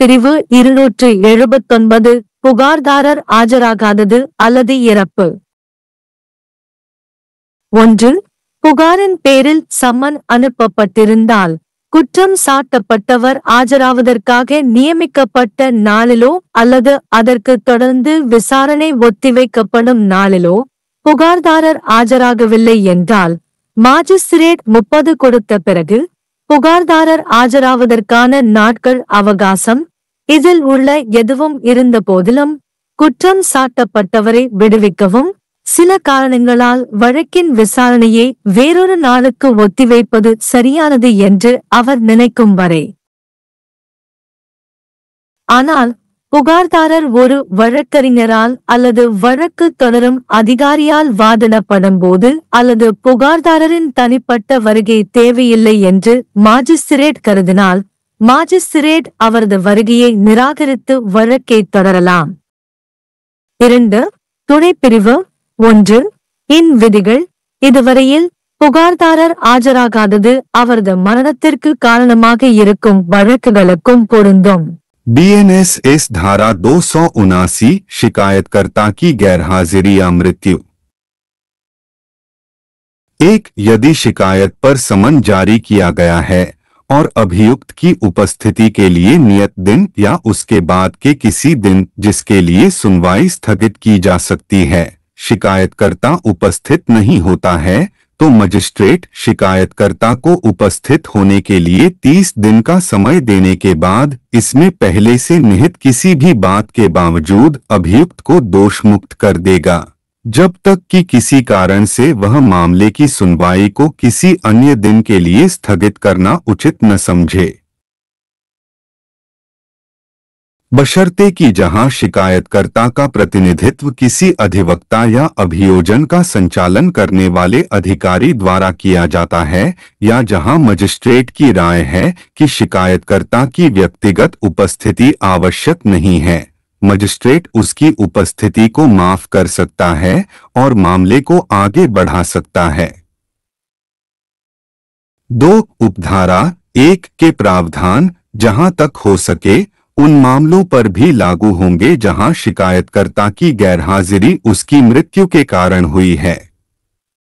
பிரிவு இருநூற்று எழுபத்தொன்பது புகார்தாரர் ஆஜராகாதது அல்லது இறப்பு ஒன்று புகாரின் பேரில் சம்மன் அனுப்பப்பட்டிருந்தால் குற்றம் சாட்டப்பட்டவர் ஆஜராவதற்காக நியமிக்கப்பட்ட நாளிலோ அல்லது அதற்கு தொடர்ந்து விசாரணை ஒத்திவைக்கப்படும் நாளிலோ புகார்தாரர் ஆஜராகவில்லை என்றால் மாஜிஸ்திரேட் முப்பது கொடுத்த பிறகு புகார்தாரர் ஆஜராவதற்கான நாட்கள் அவகாசம் இதில் உள்ள எதுவும் இருந்த போதிலும் குற்றம் சாட்டப்பட்டவரை விடுவிக்கவும் சில காரணங்களால் வழக்கின் விசாரணையை வேறொரு நாளுக்கு ஒத்திவைப்பது சரியானது என்று அவர் நினைக்கும் வரை ஆனால் புகார்தாரர் ஒரு வழக்கறிஞரால் அல்லது வழக்கு தொடரும் அதிகாரியால் போது அல்லது புகார்தாரரின் தனிப்பட்ட வருகை தேவையில்லை என்று மாஜிஸ்திரேட் கருதினால் மாஜிஸ்திரேட் அவரது வருகையை நிராகரித்து வழக்கை தொடரலாம் இரண்டு துணை பிரிவு ஒன்று இன் விதிகள் இதுவரையில் புகார்தாரர் ஆஜராகாதது அவரது மரணத்திற்கு காரணமாக இருக்கும் வழக்குகளுக்கும் பொருந்தும் बीएनएस एस धारा दो सौ उनासी शिकायतकर्ता की गैरहाजिरी या मृत्यु एक यदि शिकायत पर समन जारी किया गया है और अभियुक्त की उपस्थिति के लिए नियत दिन या उसके बाद के किसी दिन जिसके लिए सुनवाई स्थगित की जा सकती है शिकायतकर्ता उपस्थित नहीं होता है तो मजिस्ट्रेट शिकायतकर्ता को उपस्थित होने के लिए 30 दिन का समय देने के बाद इसमें पहले से निहित किसी भी बात के बावजूद अभियुक्त को दोष मुक्त कर देगा जब तक कि किसी कारण से वह मामले की सुनवाई को किसी अन्य दिन के लिए स्थगित करना उचित न समझे बशर्ते कि जहां शिकायतकर्ता का प्रतिनिधित्व किसी अधिवक्ता या अभियोजन का संचालन करने वाले अधिकारी द्वारा किया जाता है या जहां मजिस्ट्रेट की राय है कि शिकायतकर्ता की व्यक्तिगत उपस्थिति आवश्यक नहीं है मजिस्ट्रेट उसकी उपस्थिति को माफ कर सकता है और मामले को आगे बढ़ा सकता है दो उपधारा एक के प्रावधान जहां तक हो सके उन मामलों पर भी लागू होंगे जहां शिकायतकर्ता की गैरहाजिरी उसकी मृत्यु के कारण हुई है